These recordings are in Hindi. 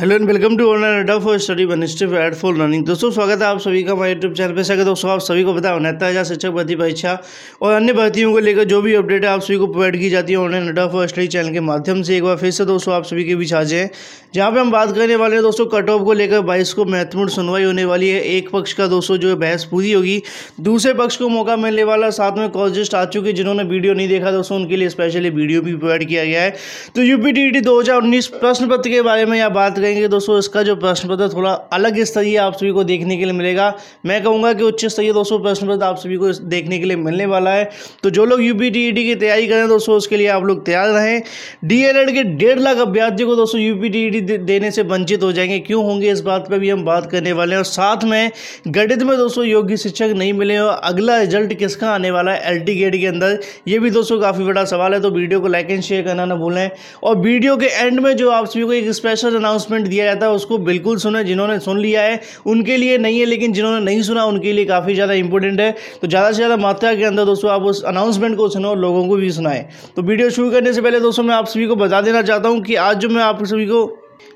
hello and welcome to online Adda for study वनिस्टी एड फॉर लर्निंग दोस्तों स्वागत है आप सभी का हमारे यूट्यूब चैनल पर सके दोस्तों आप सभी को पता है नेता हज़ार शिक्षक भर्ती परीक्षा और अन्य भर्तियों को लेकर जो भी अपडेट है आप सभी को प्रोवाइड की जाती है online Adda for study channel के माध्यम से एक बार फिर से दोस्तों आप सभी के बीच आ जाए जहाँ पर हम बात करने वाले हैं दोस्तों कट ऑफ को लेकर बाईस को महत्वपूर्ण सुनवाई होने वाली है एक पक्ष का दोस्तों जो है बहस पूरी होगी दूसरे पक्ष को मौका मिलने वाला साथ में कॉलजिस्ट आ चुके जिन्होंने वीडियो नहीं देखा दोस्तों उनके लिए स्पेशली वीडियो भी प्रोवाइड किया गया है तो यूपी टी टी प्रश्न पत्र के बारे में यह बात कहेंगे दोस्तों इसका जो प्रश्न पत्र थोड़ा अलग स्तरीय आप सभी को देखने के लिए मिलेगा मैं कहूँगा कि उच्च स्तरीय दोस्तों प्रश्न पत्र आप सभी को देखने के लिए मिलने वाला है तो जो लोग यू e की तैयारी करें दोस्तों उसके लिए आप लोग तैयार रहें डी के डेढ़ लाख अभ्यर्थियों को दोस्तों यू e देने से वंचित हो जाएंगे क्यों होंगे इस बात पर भी हम बात करने वाले हैं और साथ में गणित में दोस्तों योग्य शिक्षक नहीं मिले और अगला रिजल्ट किसका आने वाला है एल गेट के अंदर ये भी दोस्तों काफ़ी बड़ा सवाल है तो वीडियो को लाइक एंड शेयर करना ना भूलें और वीडियो के एंड में जो आप सभी को एक स्पेशल अनाउंसमेंट पनिशमेंट दिया जाता है उसको बिल्कुल सुना जिन्होंने सुन लिया है उनके लिए नहीं है लेकिन जिन्होंने नहीं सुना उनके लिए काफ़ी ज़्यादा इंपॉर्टेंट है तो ज़्यादा से ज़्यादा मात्रा के अंदर दोस्तों आप उस अनाउंसमेंट को सुनो और लोगों को भी सुनाएं तो वीडियो शुरू करने से पहले दोस्तों मैं आप सभी को बता देना चाहता हूँ कि आज जो मैं आप सभी को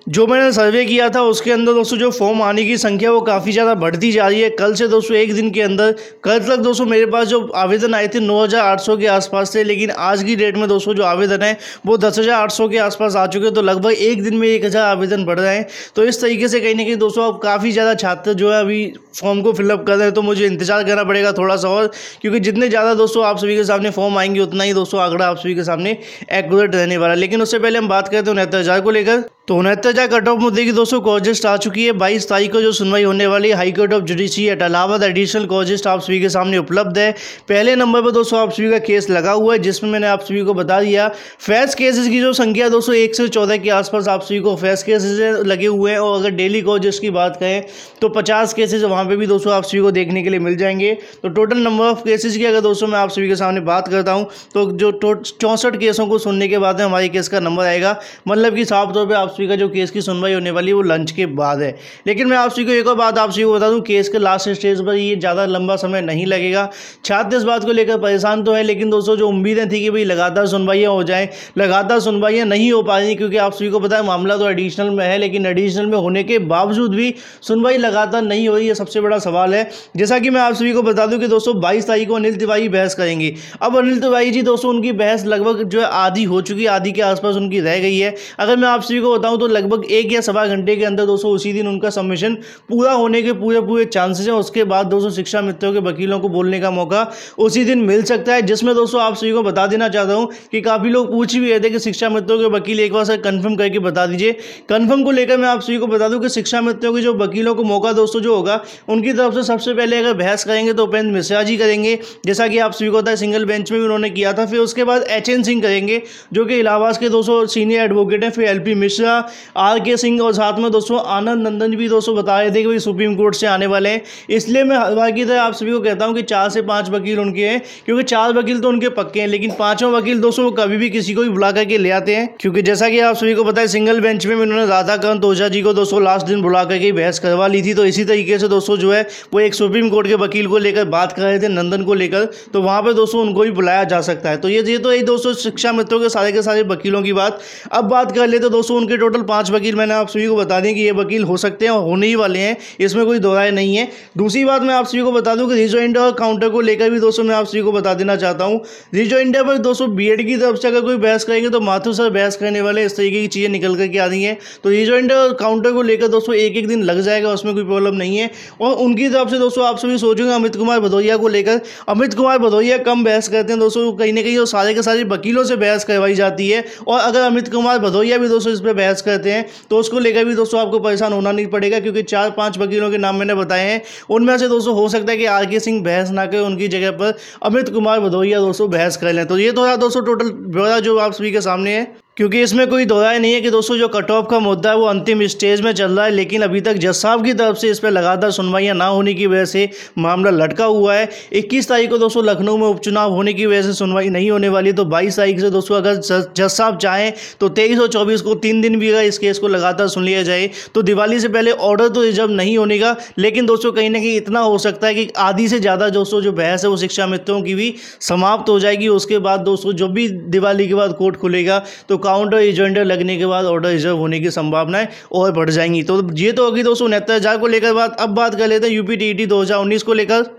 जो मैंने सर्वे किया था उसके अंदर दोस्तों जो फॉर्म आने की संख्या वो काफ़ी ज़्यादा बढ़ती जा रही है कल से दोस्तों एक दिन के अंदर कल तक दोस्तों मेरे पास जो आवेदन आए थे 9,800 के आसपास थे लेकिन आज की डेट में दोस्तों जो आवेदन है वो 10,800 के आसपास आ चुके हैं तो लगभग एक दिन में एक हज़ार आवेदन बढ़ रहे हैं तो इस तरीके से कहीं ना कहीं दोस्तों अब काफ़ी ज़्यादा छात्र जो है अभी फॉर्म को फिलअप कर रहे हैं तो मुझे इंतजार करना पड़ेगा थोड़ा सा और क्योंकि जितने ज़्यादा दोस्तों आप सभी के सामने फॉर्म आएंगे उतना ही दोस्तों आंकड़ा आप सभी के सामने एक्यूरेट रहने वाला लेकिन उससे पहले हम बात करते हैं उनहत्तर को लेकर तो उनहत्तर सजा कट ऑफ मुद्दे की दोस्तों कॉजिस्ट आ चुकी है बाईस तारीख को जो सुनवाई होने वाली high court of judiciary at Allahabad additional cause list आप सभी के सामने उपलब्ध है पहले नंबर पर दोस्तों आप सभी का केस लगा हुआ है जिसमें मैंने आप सभी को बता दिया फैस केसेस की जो संख्या दोस्तों एक से चौदह के आसपास आप सभी को फैस केसेज लगे हुए हैं और अगर डेली कॉजिस्ट की बात करें तो पचास केसेज वहाँ पर भी दोस्तों आप सभी को देखने के लिए मिल जाएंगे तो टोटल नंबर ऑफ केसेज की अगर दोस्तों मैं आप सभी के सामने बात करता हूँ तो जो चौंसठ केसों को सुनने के बाद हमारे केस का नंबर आएगा मतलब कि साफ तौर पर आप सभी का जो केस केस की सुनवाई होने वाली वो लंच के बाद है लेकिन मैं आप को एक और बात आप को बता दूँ केस के लास्ट स्टेज पर ये ज़्यादा लंबा समय नहीं लगेगा छात्र इस बात को लेकर परेशान तो है लेकिन दोस्तों जो उम्मीदें थी कि भाई लगातार सुनवाइयाँ हो जाएँ लगातार सुनवाइयाँ नहीं हो पा रही क्योंकि आप सभी को पता है मामला तो एडिशनल में है लेकिन एडिशनल में होने के बावजूद भी सुनवाई लगातार नहीं हो रही है सबसे बड़ा सवाल है जैसा कि मैं आप सभी को बता दूं कि दोस्तों 22 तारीख को अनिल तिवारी बहस करेंगे अब अनिल तिवारी जी दोस्तों उनकी बहस लगभग जो है आधी हो चुकी है आधी के आसपास उनकी रह गई है अगर मैं आप सभी को बताऊँ तो लगभग लगभग एक या सवा घंटे के अंदर दोस्तों उसी दिन उनका सबमिशन पूरा होने के पूरे पूरे चांसेस हैं उसके बाद दोस्तों शिक्षा मित्रों के वकीलों को बोलने का मौका उसी दिन मिल सकता है जिसमें दोस्तों आप सभी को बता देना चाहता हूँ कि काफ़ी लोग पूछ भी रहे थे कि शिक्षा मित्रों के वकील एक बार सर कन्फर्म करके बता दीजिए कन्फर्म को लेकर मैं आप सभी को बता दूँ कि शिक्षा मित्रों के जो वकीलों को मौका दोस्तों जो होगा उनकी तरफ से सबसे पहले अगर बहस करेंगे तो उपेंद्र मिश्रा जी करेंगे जैसा कि आप सभी को पता है सिंगल बेंच में भी उन्होंने किया था फिर उसके बाद एच एन सिंह करेंगे जो कि इलाहाबाद के दोस्तों सीनियर एडवोकेट हैं फिर एल पी मिश्रा आर के सिंह और साथ में दोस्तों आनंद नंदन भी दोस्तों बता रहे थे कि भाई सुप्रीम कोर्ट से आने वाले हैं इसलिए मैं हर बाकी तरह आप सभी को कहता हूं कि चार से पांच वकील उनके हैं क्योंकि चार वकील तो उनके पक्के हैं लेकिन पांचों वकील दोस्तों वो कभी भी किसी को भी बुला करके ले आते हैं क्योंकि जैसा कि आप सभी को पता है सिंगल बेंच में इन्होंने राधाकांत ओझा जी को दोस्तों लास्ट दिन बुला करके बहस करवा ली थी तो इसी तरीके से दोस्तों जो है वो एक सुप्रीम कोर्ट के वकील को लेकर बात कर रहे थे नंदन को लेकर तो वहां पर दोस्तों उनको भी बुलाया जा सकता है तो ये ये तो यही दोस्तों शिक्षा मित्रों के सारे के सारे वकीलों की बात अब बात कर ले तो दोस्तों उनके टोटल पांच वकील मैंने आप सभी को बता दें कि ये वकील हो सकते हैं और होने ही वाले हैं इसमें कोई दो नहीं है दूसरी बात मैं आप सभी को बता दूं कि रिजॉइंडर और काउंटर को लेकर भी दोस्तों मैं आप सभी को बता देना चाहता हूँ रिजॉइंडर पर दोस्तों बी की तरफ से अगर कोई बहस करेंगे तो माथुर सर बहस करने वाले इस तरीके की चीज़ें निकल करके आ रही हैं तो रिजॉइंडर और काउंटर को लेकर दोस्तों एक एक दिन लग जाएगा उसमें कोई प्रॉब्लम नहीं है और उनकी तरफ से दोस्तों आप सभी सोचेंगे अमित कुमार भदौरिया को लेकर अमित कुमार भदौरिया कम बहस करते हैं दोस्तों कहीं ना कहीं वो सारे के सारे वकीलों से बहस करवाई जाती है और अगर अमित कुमार भदौरिया भी दोस्तों इस पर बहस करते हैं हैं तो उसको लेकर भी दोस्तों आपको परेशान होना नहीं पड़ेगा क्योंकि चार पांच वकीलों के नाम मैंने बताए हैं उनमें से दोस्तों हो सकता है कि आर के सिंह बहस ना करें उनकी जगह पर अमित कुमार भदौरिया दोस्तों बहस कर लें तो ये तो दोस्तों टोटल ब्यौरा जो आप सभी के सामने है क्योंकि इसमें कोई दो नहीं है कि दोस्तों जो कट ऑफ का मुद्दा है वो अंतिम स्टेज में चल रहा है लेकिन अभी तक जज साहब की तरफ से इस पर लगातार सुनवाइयाँ ना होने की वजह से मामला लटका हुआ है इक्कीस तारीख को दोस्तों लखनऊ में उपचुनाव होने की वजह से सुनवाई नहीं होने वाली तो बाईस तारीख से दोस्तों अगर जज साहब चाहें तो तेईस और चौबीस को तीन दिन भी अगर इस केस को लगातार सुन लिया जाए तो दिवाली से पहले ऑर्डर तो रिजर्व नहीं होने का लेकिन दोस्तों कहीं ना कहीं इतना हो सकता है कि आधी से ज़्यादा दोस्तों जो बहस है वो शिक्षा मित्रों की भी समाप्त हो जाएगी उसके बाद दोस्तों जब भी दिवाली के बाद कोर्ट खुलेगा तो अकाउंट एजेंडर लगने के बाद ऑर्डर रिजर्व होने की संभावनाएं और बढ़ जाएंगी तो ये तो होगी दोस्तों उनहत्तर हज़ार को लेकर बात अब बात कर लेते हैं यूपी e टी को लेकर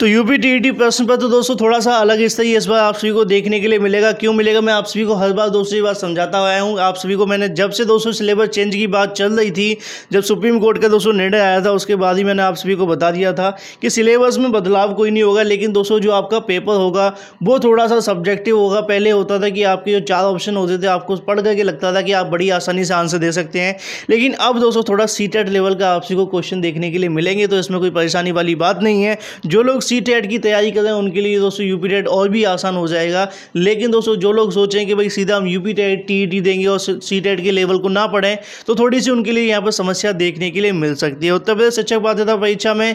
तो यूपी टी e प्रश्न पर तो दोस्तों थोड़ा सा अलग हिस्सा ही इस बार आप सभी को देखने के लिए मिलेगा क्यों मिलेगा मैं आप सभी को हर बार दोस्तों ये बात समझाता आया हूँ आप सभी को मैंने जब से दोस्तों सिलेबस चेंज की बात चल रही थी जब सुप्रीम कोर्ट का दोस्तों निर्णय आया था उसके बाद ही मैंने आप सभी को बता दिया था कि सिलेबस में बदलाव कोई नहीं होगा लेकिन दोस्तों जो आपका पेपर होगा वो थोड़ा सा सब्जेक्टिव होगा पहले होता था कि आपके जो चार ऑप्शन होते थे आपको पढ़ करके लगता था कि आप बड़ी आसानी से आंसर दे सकते हैं लेकिन अब दोस्तों थोड़ा सीटेट लेवल का आप सभी को क्वेश्चन देखने के लिए मिलेंगे तो इसमें कोई परेशानी वाली बात नहीं है जो लोग सी टेट की तैयारी कर रहे हैं उनके लिए दोस्तों यूपी टेट और भी आसान हो जाएगा लेकिन दोस्तों जो लोग सोचें कि भाई सीधा हम यूपी टेट टी टी देंगे और सी टेट के लेवल को ना पढ़ें तो थोड़ी सी उनके लिए यहाँ पर समस्या देखने के लिए मिल सकती है उत्तर प्रदेश शिक्षक पात्रता परीक्षा में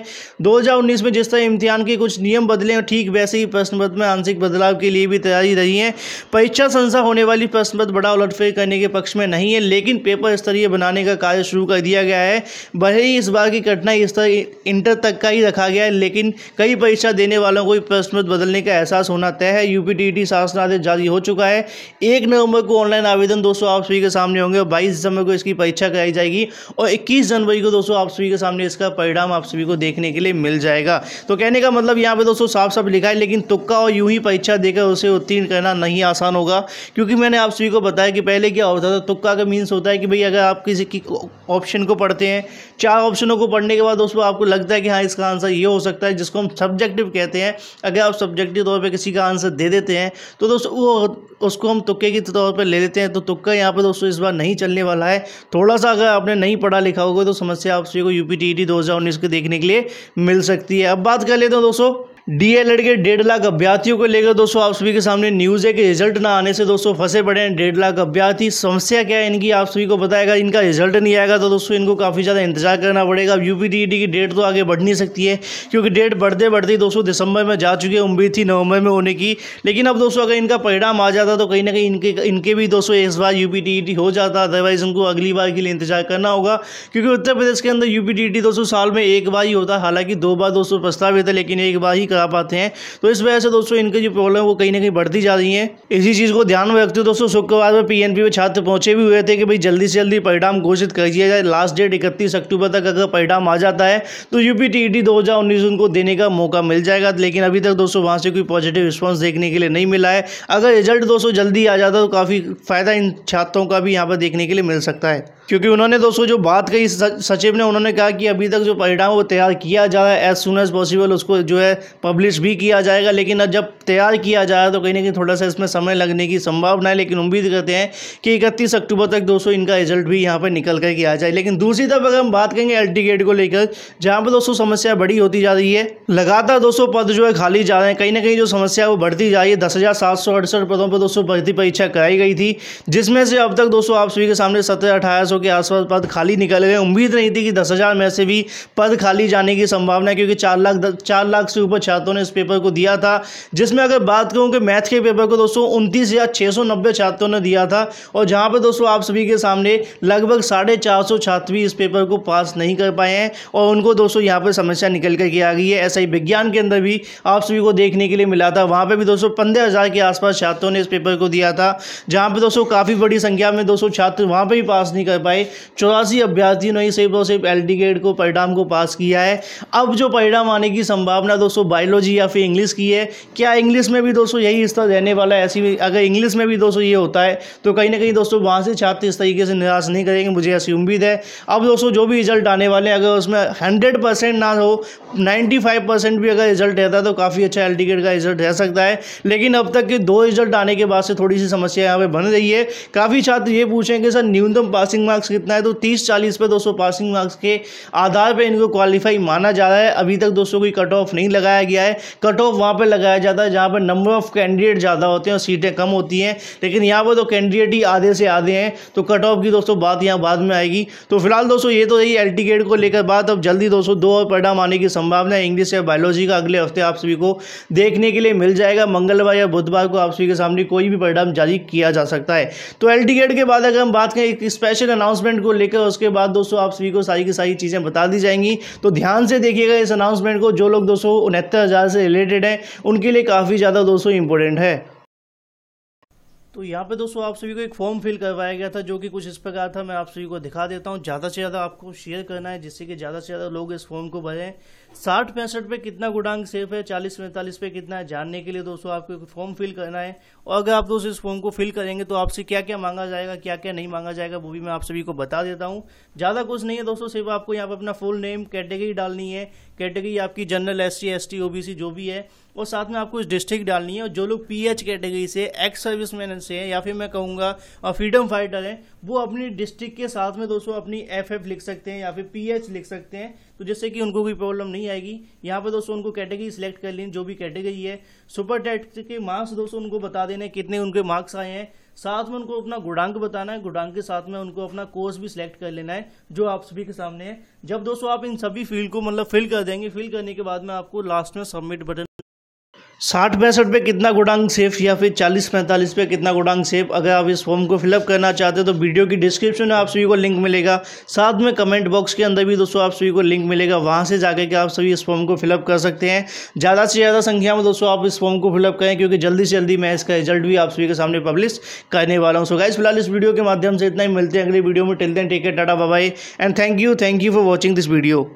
दो में जिस तरह इम्तिहान के कुछ नियम बदले और ठीक वैसे ही प्रश्न पत्र में आंशिक बदलाव के लिए भी तैयारी रही है परीक्षा संस्था होने वाली प्रश्न पत्र बड़ा उलटफेर करने के पक्ष में नहीं है लेकिन पेपर स्तरीय बनाने का कार्य शुरू कर दिया गया है भले ही इस बार की कठिनाई इस तरह इंटर तक का ही रखा गया है लेकिन कई परीक्षा देने वालों को प्रश्न बदलने का एहसास होना तय है यूपी टी आदेश जारी हो चुका है एक नवंबर को ऑनलाइन आवेदन दोस्तों आप सभी के सामने होंगे और बाईस दिसंबर को इसकी परीक्षा कराई जाएगी और इक्कीस जनवरी को दोस्तों आप सभी के सामने इसका परिणाम आप सभी को देखने के लिए मिल जाएगा तो कहने का मतलब यहाँ पे दोस्तों साफ साफ लिखा है लेकिन तुक्का और यूं ही परीक्षा देकर उसे उत्तीर्ण करना नहीं आसान होगा क्योंकि मैंने आप सभी को बताया कि पहले क्या होता था तुक्का का मीन्स होता है कि भाई अगर आप किसी की ऑप्शन को पढ़ते हैं चार ऑप्शनों को पढ़ने के बाद दोस्तों आपको लगता है कि हाँ इसका आंसर ये हो सकता है जिसको हम सब सब्जेक्टिव कहते हैं अगर आप सब्जेक्टिव तौर पे किसी का आंसर दे देते हैं तो दोस्तों वो उसको हम तुक्के के तौर पे ले लेते हैं तो तुक्का यहाँ पे दोस्तों इस बार नहीं चलने वाला है थोड़ा सा अगर आपने नहीं पढ़ा लिखा होगा तो समस्या आपसे को U P T E T दो हज़ार उन्नीस के देखने के लिए मिल सकती है अब बात कर लेते हैं दोस्तों डीएलएड के डेढ़ लाख अभ्यर्थियों को लेकर दोस्तों आप सभी के सामने न्यूज़ है कि रिजल्ट ना आने से दोस्तों फंसे पड़े हैं डेढ़ लाख अभ्यर्थी समस्या क्या है इनकी आप सभी को बताएगा इनका रिजल्ट नहीं आएगा तो दोस्तों इनको काफ़ी ज़्यादा इंतजार करना पड़ेगा अब यूपी e की डेट तो आगे बढ़ नहीं सकती है क्योंकि डेट बढ़ते बढ़ते दोस्तों दिसंबर में जा चुकी है उम्मीद थी नवंबर में होने की लेकिन अब दोस्तों अगर इनका परिणाम आ जाता तो कहीं ना कहीं इनके इनके भी दोस्तों इस बार यूपी e हो जाता अदरवाइज़ उनको अगली बार के लिए इंतजार करना होगा क्योंकि उत्तर प्रदेश के अंदर यूपी e दोस्तों साल में एक बार ही होता हालांकि दो बार दोस्तों प्रस्तावित है लेकिन एक बार ही करा पाते हैं तो इस वजह से दोस्तों इनकी जो प्रॉब्लम है वो कहीं ना कहीं बढ़ती जा रही है इसी चीज़ को ध्यान में रखते हुए दोस्तों शुक्रवार में पीएनपी में छात्र पहुंचे भी हुए थे कि भाई जल्दी से जल्दी परिणाम घोषित कर दिया जाए लास्ट डेट इकतीस अक्टूबर तक अगर परिणाम आ जाता है तो यूपी टी ई उनको देने का मौका मिल जाएगा लेकिन अभी तक दोस्तों वहाँ से कोई पॉजिटिव रिस्पॉन्स देखने के लिए नहीं मिला है अगर रिजल्ट दोस्तों जल्दी आ जाता तो काफ़ी फ़ायदा इन छात्रों का भी यहाँ पर देखने के लिए मिल सकता है क्योंकि उन्होंने दोस्तों जो बात कही सचिव ने उन्होंने कहा कि अभी तक जो परिणाम वो तैयार किया जा रहा है एज सुन एज पॉसिबल उसको जो है पब्लिश भी किया जाएगा लेकिन अब जब तैयार किया जाए तो कहीं ना कहीं थोड़ा सा इसमें समय लगने की संभावना है लेकिन उम्मीद करते हैं कि इकतीस अक्टूबर तक दोस्तों इनका रिजल्ट भी यहाँ पर निकल कर आ जाए लेकिन दूसरी तरफ अगर हम बात करेंगे एल गेट को लेकर जहाँ पर दोस्तों समस्या बड़ी होती जा रही है लगातार दोस्तों पद जो है खाली जा रहे हैं कहीं ना कहीं जो समस्या वो बढ़ती जा रही है दस पदों पर दोस्तों भर्ती परीक्षा कराई गई थी जिसमें से अब तक दोस्तों आप सभी के सामने सत्रह अठारह के आसपास पद खाली निकल गए उम्मीद नहीं थी कि दस में से भी पद खाली जाने की संभावना है क्योंकि चार लाख चार लाख से ऊपर छात्रों ने इस पेपर को दिया था जिसमें अगर बात करूँ कि मैथ के पेपर को दोस्तों उनतीस हज़ार छः सौ नब्बे छात्रों ने दिया था और जहाँ पर दोस्तों आप सभी के सामने लगभग साढ़े चार सौ छात्र भी इस पेपर को पास नहीं कर पाए हैं और उनको दोस्तों यहाँ पर समस्या निकल करके आ गई है ऐसा ही विज्ञान के अंदर भी आप सभी को देखने के लिए मिला था वहाँ पर भी दोस्तों पंद्रह हज़ार के आसपास छात्रों ने इस पेपर को दिया था जहाँ पर दोस्तों काफ़ी बड़ी संख्या में दोस्तों छात्र वहाँ पर भी पास नहीं कर पाए चौरासी अभ्यर्थियों ने सिर्फ और सिर्फ एल ग्रेड को परिणाम को पास किया है अब जो परिणाम आने की संभावना दोस्तों बायोलॉजी या फिर इंग्लिश की है क्या इंग्लिश में भी दोस्तों यही हिस्सा रहने वाला है ऐसी अगर इंग्लिश में भी दोस्तों ये होता है तो कहीं ना कहीं दोस्तों वहाँ से छात्र इस तरीके से निराश नहीं करेंगे मुझे ऐसी उम्मीद है अब दोस्तों जो भी रिजल्ट आने वाले हैं अगर उसमें हंड्रेड परसेंट ना हो नाइन्टी फाइव परसेंट भी अगर रिजल्ट रहता है तो काफ़ी अच्छा एल का रिजल्ट रह सकता है लेकिन अब तक के दो रिजल्ट आने के बाद से थोड़ी सी समस्या यहाँ पर बन रही है काफ़ी छात्र ये पूछेंगे सर न्यूनतम पासिंग मार्क्स कितना है तो तीस चालीस पर दोस्तों पासिंग मार्क्स के आधार पर इनको क्वालिफाई माना जा रहा है अभी तक दोस्तों कोई कट ऑफ नहीं लगाया गया गया है कट ऑफ वहाँ पर लगाया जाता है जहाँ पर नंबर ऑफ कैंडिडेट ज़्यादा होते हैं और सीटें कम होती हैं लेकिन यहाँ पर तो कैंडिडेट ही आधे से आधे हैं तो कट ऑफ की दोस्तों बात यहाँ बाद में आएगी तो फिलहाल दोस्तों ये तो यही एल गेट को लेकर बात अब जल्दी दोस्तों दो और परिणाम आने की संभावना है इंग्लिश या बायोलॉजी का अगले हफ्ते आप सभी को देखने के लिए मिल जाएगा मंगलवार या बुधवार को आप सभी के सामने कोई भी परिणाम जारी किया जा सकता है तो एल गेट के बाद अगर हम बात करें एक स्पेशल अनाउंसमेंट को लेकर उसके बाद दोस्तों आप सभी को सारी की सारी चीज़ें बता दी जाएंगी तो ध्यान से देखिएगा इस अनाउंसमेंट को जो लोग दोस्तों उनहत्तर हज़ार से रिलेटेड है उनके लिए काफ़ी ज़्यादा दोस्तों इंपॉर्टेंट है तो यहाँ पे दोस्तों आप सभी को एक फॉर्म फिल करवाया गया था जो कि कुछ इस प्रकार था मैं आप सभी को दिखा देता हूँ ज़्यादा से ज़्यादा आपको शेयर करना है जिससे कि ज़्यादा से ज़्यादा लोग इस फॉर्म को भरें साठ पैंसठ पे कितना गुडांग सेफ है चालीस पैंतालीस पे कितना है जानने के लिए दोस्तों आपको एक फॉर्म फिल करना है और अगर आप दोस्तों इस फॉर्म को फिल करेंगे तो आपसे क्या क्या मांगा जाएगा क्या क्या नहीं मांगा जाएगा वो भी मैं आप सभी को बता देता हूँ ज़्यादा कुछ नहीं है दोस्तों सिर्फ आपको यहाँ पर अपना फुल नेम कैटेगरी डालनी है कैटेगरी आपकी general S C S T जो भी है और साथ में आपको इस डिस्ट्रिक्ट डालनी है और जो लोग पी एच कैटेगरी से एक्स सर्विस मैन से हैं या फिर मैं कहूँगा फ्रीडम फाइटर हैं वो अपनी डिस्ट्रिक्ट के साथ में दोस्तों अपनी एफ एफ लिख सकते हैं या फिर पी एच लिख सकते हैं तो जिससे कि उनको कोई प्रॉब्लम नहीं नहीं आएगी यहाँ पे दोस्तों उनको कैटेगरी सिलेक्ट कर लेनी जो भी कैटेगरी है सुपर टेट के मार्क्स दोस्तों उनको बता देने कितने उनके मार्क्स आए हैं साथ में उनको अपना गुणांक बताना है गुणांक के साथ में उनको अपना कोर्स भी सिलेक्ट कर लेना है जो आप सभी के सामने है जब दोस्तों आप इन सभी फील्ड को मतलब फिल कर देंगे फिल करने के बाद में आपको लास्ट में सबमिट बटन साठ पैंसठ पे कितना गुडांग सेफ या फिर चालीस पैंतालीस पे कितना गुडांग सेफ अगर आप इस फॉर्म को फिलअप करना चाहते हो तो वीडियो की डिस्क्रिप्शन में आप सभी को लिंक मिलेगा साथ में कमेंट बॉक्स के अंदर भी दोस्तों आप सभी को लिंक मिलेगा वहाँ से जाकर के आप सभी इस फॉर्म को फिलअप कर सकते हैं ज़्यादा से ज़्यादा संख्या में दोस्तों आप इस फॉर्म को फिलअप करें क्योंकि जल्दी से जल्दी मैं इसका रिजल्ट भी आप सभी के सामने पब्लिश करने वाला हूँ सो गाइज फिलहाल इस वीडियो के माध्यम से इतना ही मिलते हैं अगले वीडियो में टेलते हैं take care tata bye bye and thank you thank you for watching this video